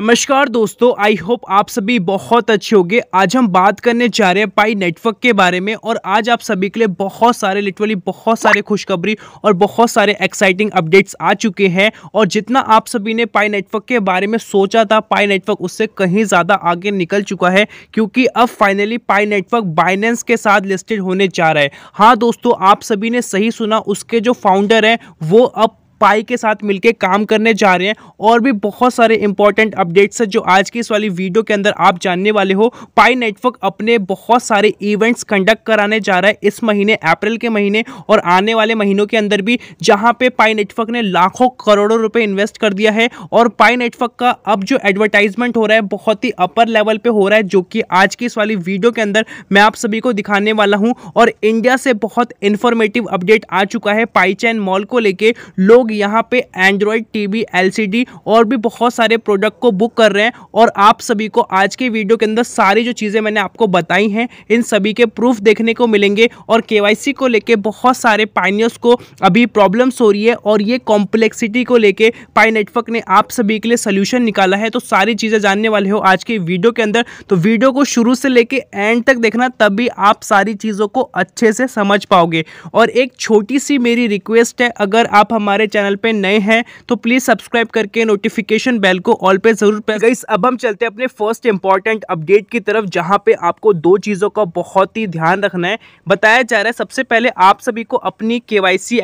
नमस्कार दोस्तों I hope आप सभी बहुत अच्छे होंगे आज हम बात करने जा रहे हैं पाई नेटवर्क के बारे में और आज आप सभी के लिए बहुत सारे लिटरली बहुत सारे खुशखबरी और बहुत सारे एक्साइटिंग अपडेट्स आ चुके हैं और जितना आप सभी ने पाई नेटवर्क के बारे में सोचा था पाई नेटवर्क उससे कहीं ज़्यादा आगे निकल चुका है क्योंकि अब फाइनली पाई नेटवर्क बाइनेंस के साथ लिस्टेड होने जा रहा है हाँ दोस्तों आप सभी ने सही सुना उसके जो फाउंडर हैं वो अब पाई के साथ मिलकर काम करने जा रहे हैं और भी बहुत सारे इंपॉर्टेंट अपडेट्स है जो आज की इस वाली वीडियो के अंदर आप जानने वाले हो पाई नेटवर्क अपने बहुत सारे इवेंट्स कंडक्ट कराने जा रहा है इस महीने अप्रैल के महीने और आने वाले महीनों के अंदर भी जहां पे पाई नेटवर्क ने लाखों करोड़ों रुपए इन्वेस्ट कर दिया है और पाई नेटवर्क का अब जो एडवर्टाइजमेंट हो रहा है बहुत ही अपर लेवल पे हो रहा है जो कि आज की इस वाली वीडियो के अंदर मैं आप सभी को दिखाने वाला हूं और इंडिया से बहुत इन्फॉर्मेटिव अपडेट आ चुका है पाई चैन मॉल को लेके लोग लोग यहाँ पे एंड्रॉयड टीवी एलसीडी और भी बहुत सारे प्रोडक्ट को बुक कर रहे हैं और आप सभी को आज के वीडियो के अंदर सारी जो चीज़ें मैंने आपको बताई हैं इन सभी के प्रूफ देखने को मिलेंगे और के को लेकर बहुत सारे पाइनियर्स को अभी प्रॉब्लम्स हो रही है और ये कॉम्प्लेक्सिटी को लेके पाई नेटवर्क ने आप सभी के लिए सोल्यूशन निकाला है तो सारी चीज़ें जानने वाले हो आज के वीडियो के अंदर तो वीडियो को शुरू से लेके एंड तक देखना तभी आप सारी चीज़ों को अच्छे से समझ पाओगे और एक छोटी सी मेरी रिक्वेस्ट है अगर आप हमारे चैनल चैनल पे नए हैं तो प्लीज़ सब्सक्राइब करके नोटिफिकेशन बेल को ऑल पे जरूर प्रेस अब हम चलते हैं अपने फर्स्ट इंपॉर्टेंट अपडेट की तरफ जहां पे आपको दो चीज़ों का बहुत ही ध्यान रखना है बताया जा रहा है सबसे पहले आप सभी को अपनी के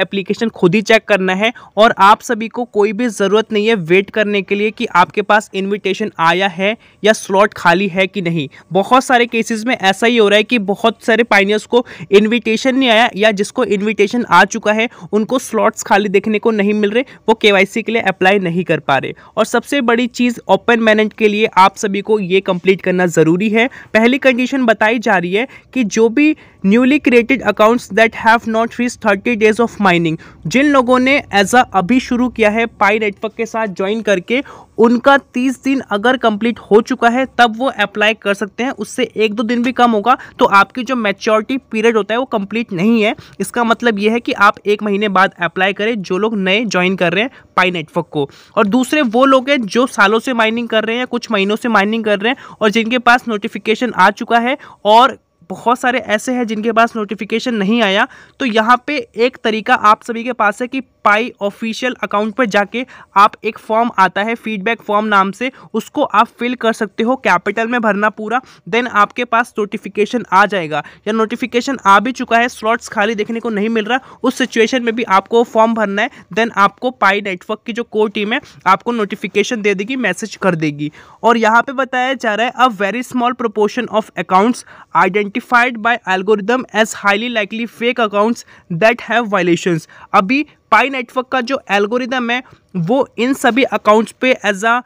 एप्लीकेशन खुद ही चेक करना है और आप सभी को कोई भी ज़रूरत नहीं है वेट करने के लिए कि आपके पास इन्विटेशन आया है या स्लॉट खाली है कि नहीं बहुत सारे केसेस में ऐसा ही हो रहा है कि बहुत सारे पाइनियर्स को इन्विटेशन नहीं आया या जिसको इन्विटेशन आ चुका है उनको स्लॉट्स खाली देखने को नहीं नहीं मिल रहे वो के के लिए अप्लाई नहीं कर पा रहे और सबसे बड़ी चीज़ ओपन मैनेज के लिए आप सभी को ये कंप्लीट करना ज़रूरी है पहली कंडीशन बताई जा रही है कि जो भी newly created accounts that have not reach thirty days of mining जिन लोगों ने एज अ अभी शुरू किया है पाई नेटवर्क के साथ ज्वाइन करके उनका तीस दिन अगर कंप्लीट हो चुका है तब वो अप्लाई कर सकते हैं उससे एक दो दिन भी कम होगा तो आपकी जो मेच्योरिटी पीरियड होता है वो कंप्लीट नहीं है इसका मतलब ये है कि आप एक महीने बाद अप्लाई करें जो लोग नए ज्वाइन कर रहे हैं पाई नेटवर्क को और दूसरे वो लोग हैं जो सालों से माइनिंग कर रहे हैं या कुछ महीनों से माइनिंग कर रहे हैं और जिनके पास नोटिफिकेशन आ चुका है और बहुत सारे ऐसे हैं जिनके पास नोटिफिकेशन नहीं आया तो यहाँ पे एक तरीका आप सभी के पास है कि पाई ऑफिशियल अकाउंट पर जाके आप एक फॉर्म आता है फीडबैक फॉर्म नाम से उसको आप फिल कर सकते हो कैपिटल में भरना पूरा देन आपके पास नोटिफिकेशन आ जाएगा या नोटिफिकेशन आ भी चुका है स्लॉट्स खाली देखने को नहीं मिल रहा उस सिचुएशन में भी आपको फॉर्म भरना है देन आपको पाई नेटवर्क की जो कोर टीम है आपको नोटिफिकेशन दे देगी मैसेज कर देगी और यहाँ पर बताया जा रहा है a very small proportion of accounts identi identified by algorithm as highly likely fake accounts that have violations अभी पाई नेटवर्क का जो एल्गोरिदम है वो इन सभी अकाउंट्स पे एज अ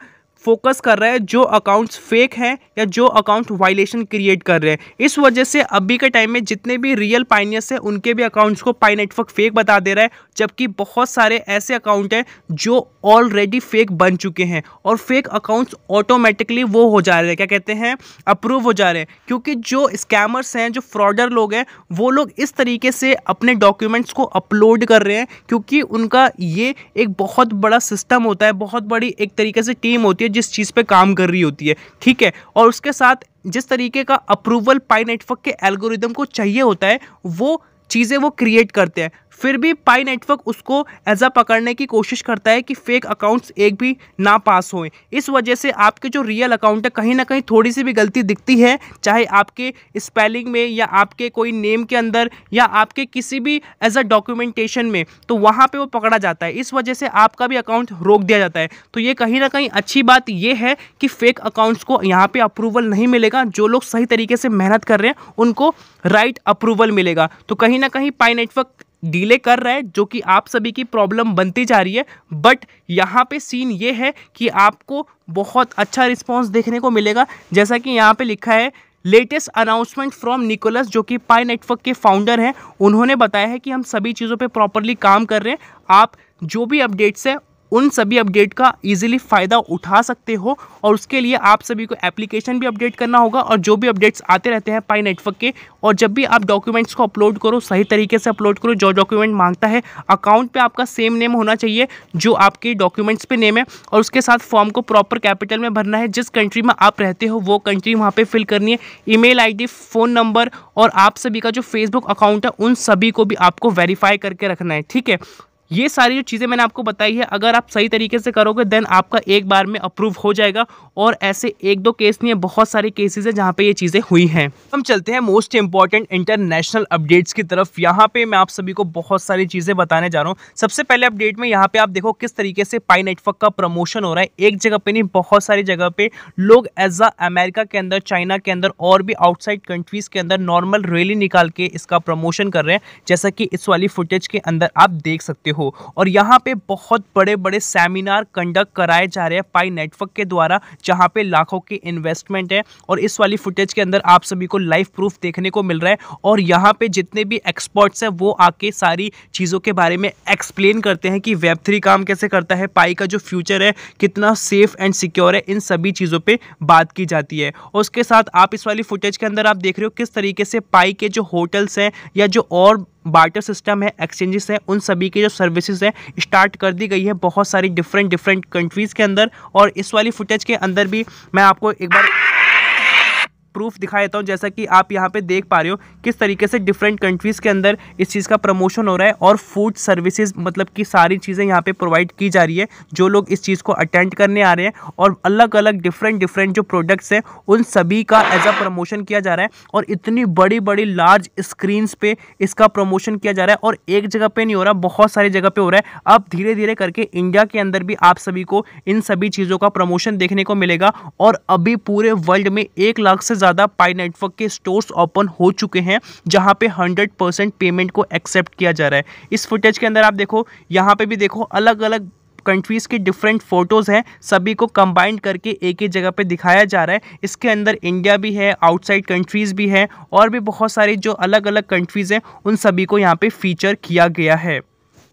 फोकस कर रहा है जो अकाउंट्स फेक हैं या जो अकाउंट वायलेशन क्रिएट कर रहे हैं इस वजह से अभी के टाइम में जितने भी रियल पाइनियर्स हैं उनके भी अकाउंट्स को पाई नेटवर्क फेक बता दे रहा है जबकि बहुत सारे ऐसे अकाउंट हैं जो ऑलरेडी फेक बन चुके हैं और फेक अकाउंट्स ऑटोमेटिकली वो हो जा रहे हैं क्या कहते हैं अप्रूव हो जा रहे हैं क्योंकि जो स्कैमर्स हैं जो फ्रॉडर लोग हैं वो लोग इस तरीके से अपने डॉक्यूमेंट्स को अपलोड कर रहे हैं क्योंकि उनका ये एक बहुत बड़ा सिस्टम होता है बहुत बड़ी एक तरीके से टीम होती है जिस चीज़ पे काम कर रही होती है ठीक है और उसके साथ जिस तरीके का अप्रूवल पाई नेटवर्क के एल्गोरिदम को चाहिए होता है वो चीज़ें वो क्रिएट करते हैं फिर भी पाई नेटवर्क उसको एजा पकड़ने की कोशिश करता है कि फेक अकाउंट्स एक भी ना पास होए इस वजह से आपके जो रियल अकाउंट है कहीं ना कहीं थोड़ी सी भी गलती दिखती है चाहे आपके स्पेलिंग में या आपके कोई नेम के अंदर या आपके किसी भी एज अ डॉक्यूमेंटेशन में तो वहाँ पर वो पकड़ा जाता है इस वजह से आपका भी अकाउंट रोक दिया जाता है तो ये कहीं ना कहीं अच्छी बात ये है कि फेक अकाउंट्स को यहाँ पर अप्रूवल नहीं मिलेगा जो लोग सही तरीके से मेहनत कर रहे हैं उनको राइट अप्रूवल मिलेगा तो कहीं ना कहीं पाई नेटवर्क डीले कर रहा है जो कि आप सभी की प्रॉब्लम बनती जा रही है बट यहाँ पे सीन ये है कि आपको बहुत अच्छा रिस्पॉन्स देखने को मिलेगा जैसा कि यहाँ पे लिखा है लेटेस्ट अनाउंसमेंट फ्रॉम निकोलस जो कि पाई नेटवर्क के फाउंडर हैं उन्होंने बताया है कि हम सभी चीज़ों पे प्रॉपरली काम कर रहे हैं आप जो भी अपडेट्स हैं उन सभी अपडेट का ईजिली फ़ायदा उठा सकते हो और उसके लिए आप सभी को एप्लीकेशन भी अपडेट करना होगा और जो भी अपडेट्स आते रहते हैं पाई नेटवर्क के और जब भी आप डॉक्यूमेंट्स को अपलोड करो सही तरीके से अपलोड करो जो डॉक्यूमेंट मांगता है अकाउंट पे आपका सेम नेम होना चाहिए जो आपके डॉक्यूमेंट्स पर नेम है और उसके साथ फॉर्म को प्रॉपर कैपिटल में भरना है जिस कंट्री में आप रहते हो वो कंट्री वहाँ पर फिल करनी है ई मेल फ़ोन नंबर और आप सभी का जो फेसबुक अकाउंट है उन सभी को भी आपको वेरीफाई करके रखना है ठीक है ये सारी जो चीज़ें मैंने आपको बताई है अगर आप सही तरीके से करोगे देन आपका एक बार में अप्रूव हो जाएगा और ऐसे एक दो केस नहीं है बहुत सारे केसेस है जहाँ पे ये चीज़ें हुई हैं हम चलते हैं मोस्ट इंपॉर्टेंट इंटरनेशनल अपडेट्स की तरफ यहाँ पे मैं आप सभी को बहुत सारी चीज़ें बताने जा रहा हूँ सबसे पहले अपडेट में यहाँ पे आप देखो किस तरीके से पाई नेटवर्क का प्रमोशन हो रहा है एक जगह पर नहीं बहुत सारी जगह पे लोग एज अ अमेरिका के अंदर चाइना के अंदर और भी आउटसाइड कंट्रीज़ के अंदर नॉर्मल रैली निकाल के इसका प्रमोशन कर रहे हैं जैसा कि इस वाली फुटेज के अंदर आप देख सकते हो हो और यहाँ पे बहुत बड़े बड़े सेमिनार कंडक्ट कराए जा रहे हैं पाई नेटवर्क के द्वारा जहाँ पे लाखों की इन्वेस्टमेंट है और इस वाली फुटेज के अंदर आप सभी को लाइव प्रूफ देखने को मिल रहा है और यहाँ पे जितने भी एक्सपर्ट्स हैं वो आके सारी चीज़ों के बारे में एक्सप्लेन करते हैं कि वेब थ्री काम कैसे करता है पाई का जो फ्यूचर है कितना सेफ एंड सिक्योर है इन सभी चीज़ों पर बात की जाती है और उसके साथ आप इस वाली फुटेज के अंदर आप देख रहे हो किस तरीके से पाई के जो होटल्स हैं या जो और बार्टर सिस्टम है एक्सचेंजेस है उन सभी की जो सर्विसेज है स्टार्ट कर दी गई है बहुत सारी डिफरेंट डिफरेंट कंट्रीज़ के अंदर और इस वाली फुटेज के अंदर भी मैं आपको एक बार प्रूफ दिखा देता हूँ जैसा कि आप यहाँ पे देख पा रहे हो किस तरीके से डिफरेंट कंट्रीज़ के अंदर इस चीज़ का प्रमोशन हो रहा है और फूड सर्विसेज मतलब कि सारी चीज़ें यहाँ पे प्रोवाइड की जा रही है जो लोग इस चीज़ को अटेंड करने आ रहे हैं और अलग अलग डिफरेंट डिफरेंट जो प्रोडक्ट्स हैं उन सभी का एज अ प्रमोशन किया जा रहा है और इतनी बड़ी बड़ी लार्ज स्क्रीन्स पे इसका प्रमोशन किया जा रहा है और एक जगह पे नहीं हो रहा बहुत सारी जगह पे हो रहा है अब धीरे धीरे करके इंडिया के अंदर भी आप सभी को इन सभी चीज़ों का प्रमोशन देखने को मिलेगा और अभी पूरे वर्ल्ड में एक लाख से ज़्यादा पाई नेटवर्क के स्टोर्स ओपन हो चुके हैं जहाँ पे 100 परसेंट पेमेंट को एक्सेप्ट किया जा रहा है इस फुटेज के अंदर आप देखो यहाँ पे भी देखो अलग अलग कंट्रीज़ के डिफरेंट फ़ोटोज़ हैं सभी को कंबाइंड करके एक ही जगह पे दिखाया जा रहा है इसके अंदर इंडिया भी है आउटसाइड कंट्रीज़ भी है और भी बहुत सारी जो अलग अलग कंट्रीज़ हैं उन सभी को यहाँ पे फीचर किया गया है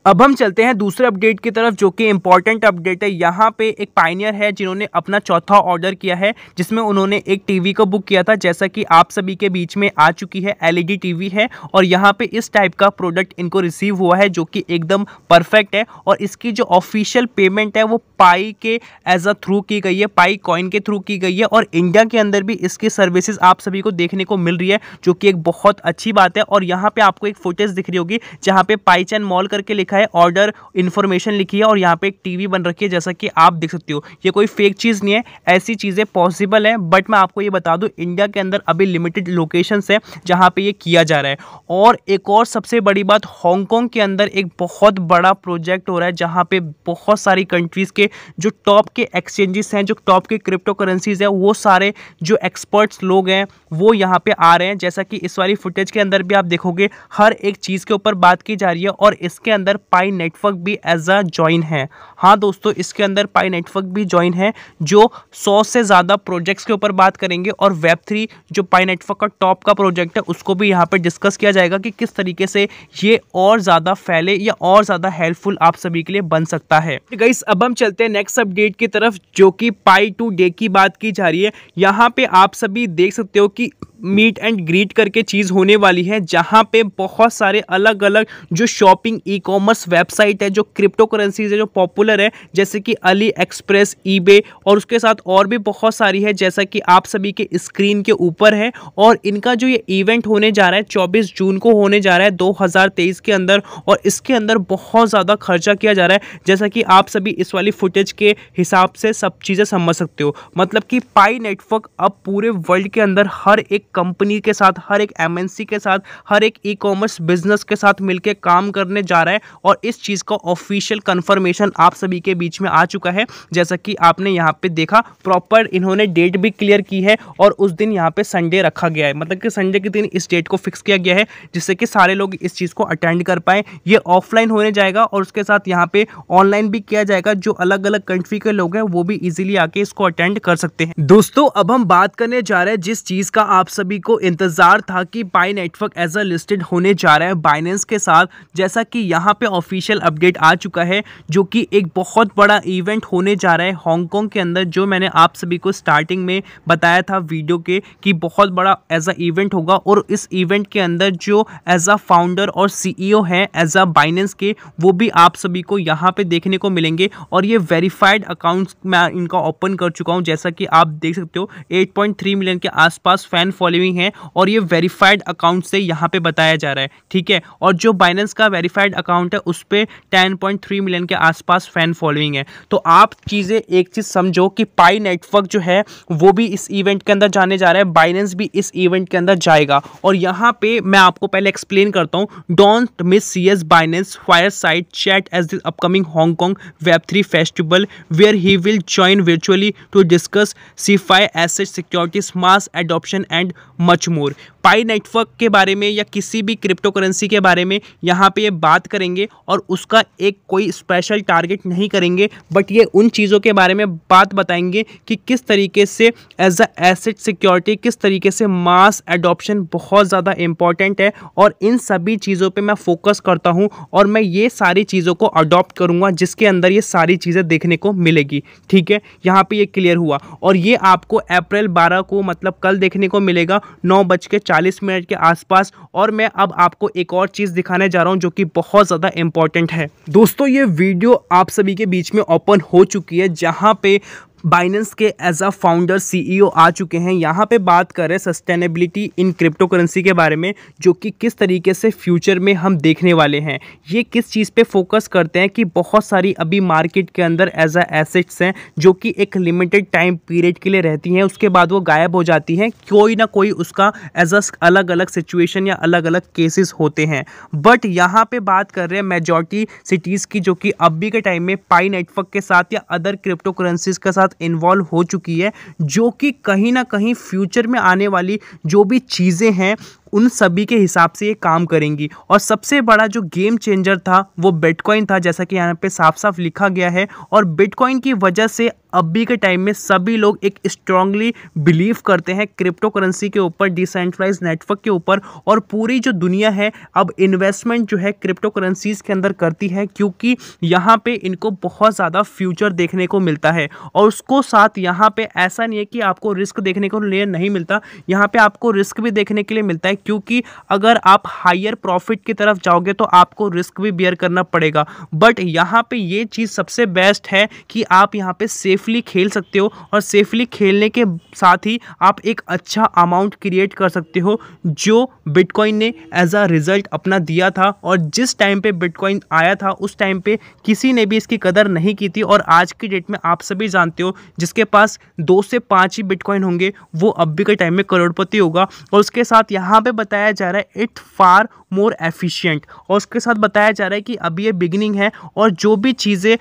अब हम चलते हैं दूसरे अपडेट की तरफ जो कि इंपॉर्टेंट अपडेट है यहाँ पे एक पाइनियर है जिन्होंने अपना चौथा ऑर्डर किया है जिसमें उन्होंने एक टीवी को बुक किया था जैसा कि आप सभी के बीच में आ चुकी है एलईडी टीवी e है और यहाँ पे इस टाइप का प्रोडक्ट इनको रिसीव हुआ है जो कि एकदम परफेक्ट है और इसकी जो ऑफिशियल पेमेंट है वो पाई के एज अ थ्रू की गई है पाई कॉइन के थ्रू की गई है और इंडिया के अंदर भी इसकी सर्विसेज आप सभी को देखने को मिल रही है जो कि एक बहुत अच्छी बात है और यहाँ पे आपको एक फोटेज दिख रही होगी जहाँ पे पाईचैन मॉल करके लिखा है ऑर्डर इन्फॉर्मेशन लिखी है और यहाँ पे एक टीवी बन रखी है जैसा कि आप देख सकते हो ये कोई फेक चीज़ नहीं है ऐसी चीज़ें पॉसिबल हैं बट मैं आपको ये बता दूँ इंडिया के अंदर अभी लिमिटेड लोकेशन है जहाँ पर ये किया जा रहा है और एक और सबसे बड़ी बात हांगकॉन्ग के अंदर एक बहुत बड़ा प्रोजेक्ट हो रहा है जहाँ पर बहुत सारी कंट्रीज़ के जो टॉप के एक्सचेंजेस हैं जो टॉप के क्रिप्टो करेंसीज हैं वो सारे जो एक्सपर्ट्स लोग हैं वो यहाँ पे आ रहे हैं जैसा कि इस वाली फुटेज के अंदर भी आप देखोगे हर एक चीज़ के ऊपर बात की जा रही है और इसके अंदर अंदर पाई नेटवर्क भी एज अ ज्वाइन है हाँ दोस्तों इसके अंदर पाई नेटवर्क भी ज्वाइन है जो सौ से ज़्यादा प्रोजेक्ट्स के ऊपर बात करेंगे और वेब थ्री जो पाई नेटवर्क का टॉप का प्रोजेक्ट है उसको भी यहाँ पर डिस्कस किया जाएगा कि किस तरीके से ये और ज़्यादा फैले या और ज़्यादा हेल्पफुल आप सभी के लिए बन सकता है गाइस अब हम चलते हैं नेक्स्ट अपडेट की तरफ जो कि पाई टू डे की बात की जा रही है यहाँ पर आप सभी देख सकते हो कि मीट एंड ग्रीट करके चीज़ होने वाली है जहाँ पे बहुत सारे अलग अलग जो shopping e commerce commerce website है जो क्रिप्टो करेंसीज है जो पॉपुलर है जैसे कि अली एक्सप्रेस ईबे और उसके साथ और भी बहुत सारी है जैसा कि आप सभी के स्क्रीन के ऊपर है और इनका जो ये इवेंट होने जा रहा है चौबीस जून को होने जा रहा है 2023 के अंदर और इसके अंदर बहुत ज़्यादा खर्चा किया जा रहा है जैसा कि आप सभी इस वाली फुटेज के हिसाब से सब चीज़ें समझ सकते हो मतलब कि पाई नेटवर्क अब पूरे वर्ल्ड के अंदर हर एक कंपनी के साथ हर एक एमएनसी के साथ हर एक ई कॉमर्स बिजनेस के साथ मिलकर काम करने जा रहा है और इस चीज़ का ऑफिशियल कन्फर्मेशन आप सभी के बीच में आ चुका है जैसा कि आपने यहाँ पे देखा प्रॉपर इन्होंने डेट भी क्लियर की है और उस दिन यहाँ पे संडे रखा गया है मतलब कि संडे के दिन इस डेट को फिक्स किया गया है जिससे कि सारे लोग इस चीज़ को अटेंड कर पाएँ ये ऑफलाइन होने जाएगा और उसके साथ यहाँ पे ऑनलाइन भी किया जाएगा जो अलग अलग कंट्री के लोग हैं वो भी इजिली आके इसको अटेंड कर सकते हैं दोस्तों अब हम बात करने जा रहे हैं जिस चीज़ का आप सभी को इंतजार था कि Pi network as a listed होने जा रहा है बाइनेंस के साथ जैसा कि यहाँ पे ऑफिशियल अपडेट आ चुका है जो कि एक बहुत बड़ा इवेंट होने जा रहा है हांगकॉन्ग के अंदर जो मैंने आप सभी को स्टार्टिंग में बताया था वीडियो के कि बहुत बड़ा एज अ इवेंट होगा और इस इवेंट के अंदर जो एज अ फाउंडर और सीईओ है एज अ बाइनेंस के वो भी आप सभी को यहाँ पे देखने को मिलेंगे और ये वेरीफाइड अकाउंट्स मैं इनका ओपन कर चुका हूँ जैसा कि आप देख सकते हो 8.3 मिलियन के आसपास फैन फॉलोइंग है और ये वेरीफाइड अकाउंट से यहाँ पे बताया जा रहा है ठीक है और जो बाइनेंस का वेरीफाइड अकाउंट है उस पर टेन पॉइंट थ्री मिलियन के आसपास फैन फॉलोइंग है तो आप चीज़ें एक चीज़ समझो कि पाई नेटवर्क जो है वो भी इस इवेंट के अंदर जाने जा रहा है बाइनेंस भी इस इवेंट के अंदर जाएगा और यहाँ पे मैं आपको पहले एक्सप्लेन करता हूँ don't miss C Z Binance fireside chat as this upcoming Hong Kong web three festival where he will join virtually to discuss CeFi asset securities mass adoption and much more Pi network के बारे में या किसी भी crypto currency के बारे में यहाँ पे ये बात करेंगे और उसका एक कोई स्पेशल टारगेट नहीं करेंगे बट ये उन चीज़ों के बारे में बात बताएंगे कि किस तरीके से एज अ एसेट सिक्योरिटी किस तरीके से मास एडॉप्शन बहुत ज़्यादा इम्पॉर्टेंट है और इन सभी चीज़ों पर मैं फोकस करता हूँ और मैं ये सारी चीज़ों को अडोप्ट करूँगा जिसके अंदर ये सारी चीज़ें देखने को मिलेगी ठीक है यहाँ पर ये क्लियर हुआ और ये आपको अप्रैल बारह को मतलब कल देखने को मिलेगा नौ बज के चार चालीस मिनट के आसपास और मैं अब आपको एक और चीज़ दिखाने जा रहा हूँ जो कि बहुत ज़्यादा इंपॉर्टेंट है दोस्तों ये वीडियो आप सभी के बीच में ओपन हो चुकी है जहाँ पे बाइनेंस के एज अ फाउंडर सीईओ आ चुके हैं यहाँ पे बात कर रहे हैं सस्टेनेबिलिटी इन क्रिप्टो करेंसी के बारे में जो कि किस तरीके से फ्यूचर में हम देखने वाले हैं ये किस चीज़ पे फोकस करते हैं कि बहुत सारी अभी मार्केट के अंदर एज अ एसेट्स हैं जो कि एक लिमिटेड टाइम पीरियड के लिए रहती हैं उसके बाद वो गायब हो जाती हैं कोई ना कोई उसका एज अ अलग अलग सिचुएशन या अलग अलग केसेस होते हैं बट यहाँ पर बात कर रहे हैं मेजॉरिटी सिटीज़ की जो कि अभी के टाइम में पाई नेटवर्क के साथ या अदर क्रिप्टो करेंसीज़ के साथ साथ इन्वॉल्व हो चुकी है जो कि कहीं ना कहीं फ्यूचर में आने वाली जो भी चीज़ें हैं उन सभी के हिसाब से ये काम करेंगी और सबसे बड़ा जो गेम चेंजर था वो बिटकॉइन था जैसा कि यहाँ पे साफ साफ लिखा गया है और बिटकॉइन की वजह से अभी के टाइम में सभी लोग एक स्ट्रांगली बिलीव करते हैं क्रिप्टो करेंसी के ऊपर डिसेंट्रलाइज नेटवर्क के ऊपर और पूरी जो दुनिया है अब इन्वेस्टमेंट जो है क्रिप्टो करेंसीज के अंदर करती है क्योंकि यहाँ पे इनको बहुत ज़्यादा फ्यूचर देखने को मिलता है और उसको साथ यहाँ पे ऐसा नहीं है कि आपको रिस्क देखने को लिए नहीं मिलता यहाँ पर आपको रिस्क भी देखने के लिए मिलता है क्योंकि अगर आप हायर प्रॉफिट की तरफ जाओगे तो आपको रिस्क भी बियर करना पड़ेगा बट यहाँ पे ये चीज़ सबसे बेस्ट है कि आप यहाँ पे सेफली खेल सकते हो और सेफली खेलने के साथ ही आप एक अच्छा अमाउंट क्रिएट कर सकते हो जो बिटकॉइन ने एज आ रिज़ल्ट अपना दिया था और जिस टाइम पर बिटकॉइन आया था उस टाइम पर किसी ने भी इसकी कदर नहीं की थी और आज की डेट में आप सभी जानते हो जिसके पास दो से पाँच ही बिटकॉइन होंगे वो अब भी के टाइम में करोड़पति होगा और उसके साथ यहाँ पर पे बताया जा रहा है इट फार मोर एफिशिएंट और उसके साथ बताया जा रहा है कि अभी ये बिगिनिंग है और जो भी चीज़ें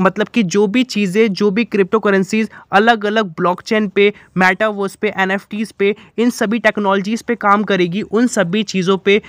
मतलब कि जो भी चीज़ें जो भी क्रिप्टो करेंसीज अलग अलग ब्लॉकचेन पे मेटावर्स पे एनएफटीज पे इन सभी टेक्नोलॉजीज़ पे काम करेगी उन सभी चीज़ों पे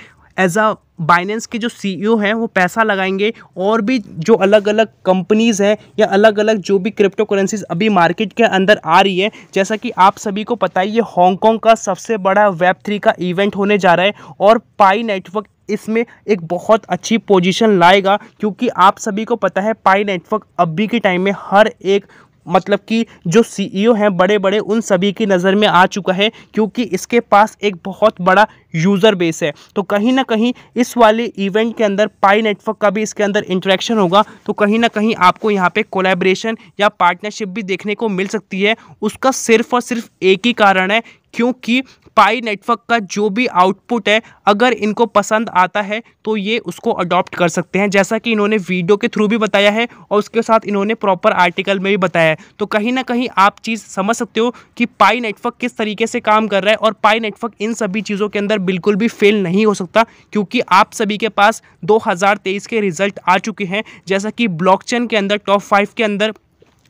एज अ बाइनेंस के जो सीईओ e हैं वो पैसा लगाएंगे और भी जो अलग अलग कंपनीज़ हैं या अलग अलग जो भी क्रिप्टो करेंसीज अभी मार्केट के अंदर आ रही है जैसा कि आप सभी को पता ही ये हांगकॉन्ग का सबसे बड़ा वेब थ्री का इवेंट होने जा रहा है और पाई नेटवर्क इसमें एक बहुत अच्छी पोजीशन लाएगा क्योंकि आप सभी को पता है पाई नेटवर्क अभी के टाइम में हर एक मतलब कि जो सीईओ e हैं बड़े बड़े उन सभी की नज़र में आ चुका है क्योंकि इसके पास एक बहुत बड़ा यूज़र बेस है तो कहीं ना कहीं इस वाले इवेंट के अंदर पाई नेटवर्क का भी इसके अंदर इंट्रैक्शन होगा तो कहीं ना कहीं आपको यहाँ पे कोलैबोरेशन या पार्टनरशिप भी देखने को मिल सकती है उसका सिर्फ और सिर्फ एक ही कारण है क्योंकि पाई नेटवर्क का जो भी आउटपुट है अगर इनको पसंद आता है तो ये उसको अडॉप्ट कर सकते हैं जैसा कि इन्होंने वीडियो के थ्रू भी बताया है और उसके साथ इन्होंने प्रॉपर आर्टिकल में भी बताया है तो कहीं ना कहीं आप चीज़ समझ सकते हो कि पाई नेटवर्क किस तरीके से काम कर रहा है और पाई नेटवर्क इन सभी चीज़ों के अंदर बिल्कुल भी फेल नहीं हो सकता क्योंकि आप सभी के पास दो के रिजल्ट आ चुके हैं जैसा कि ब्लॉक के अंदर टॉप फाइव के अंदर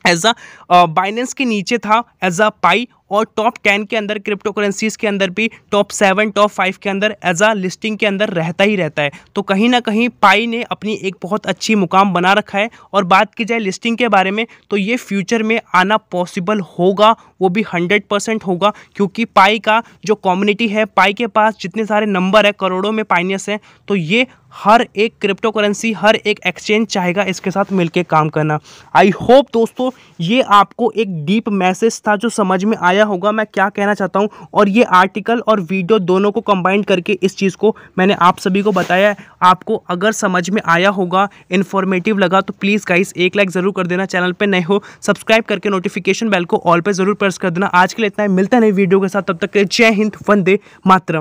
एज अ बाइनेंस के नीचे था एज अ पाई और टॉप टेन के अंदर क्रिप्टो करेंसीज के अंदर भी टॉप सेवन टॉप फाइव के अंदर एज आ लिस्टिंग के अंदर रहता ही रहता है तो कहीं ना कहीं पाई ने अपनी एक बहुत अच्छी मुकाम बना रखा है और बात की जाए लिस्टिंग के बारे में तो ये फ्यूचर में आना पॉसिबल होगा वो भी हंड्रेड परसेंट होगा क्योंकि पाई का जो कम्युनिटी है पाई के पास जितने सारे नंबर है करोड़ों में पाइनियस हैं तो ये हर एक क्रिप्टो करेंसी हर एक एक्सचेंज चाहेगा इसके साथ मिलके काम करना आई होप दोस्तों ये आपको एक डीप मैसेज था जो समझ में आया आया होगा मैं क्या कहना चाहता हूँ और ये आर्टिकल और वीडियो दोनों को कंबाइंड करके इस चीज़ को मैंने आप सभी को बताया आपको अगर समझ में आया होगा इन्फॉर्मेटिव लगा तो प्लीज़ गाइस एक लाइक ज़रूर कर देना चैनल पर नए हो सब्सक्राइब करके नोटिफिकेशन बेल को ऑल पर ज़रूर प्रेस कर देना आज के लिए इतना ही मिलता नहीं वीडियो के साथ तब तक जय हिंद वंदे मातरम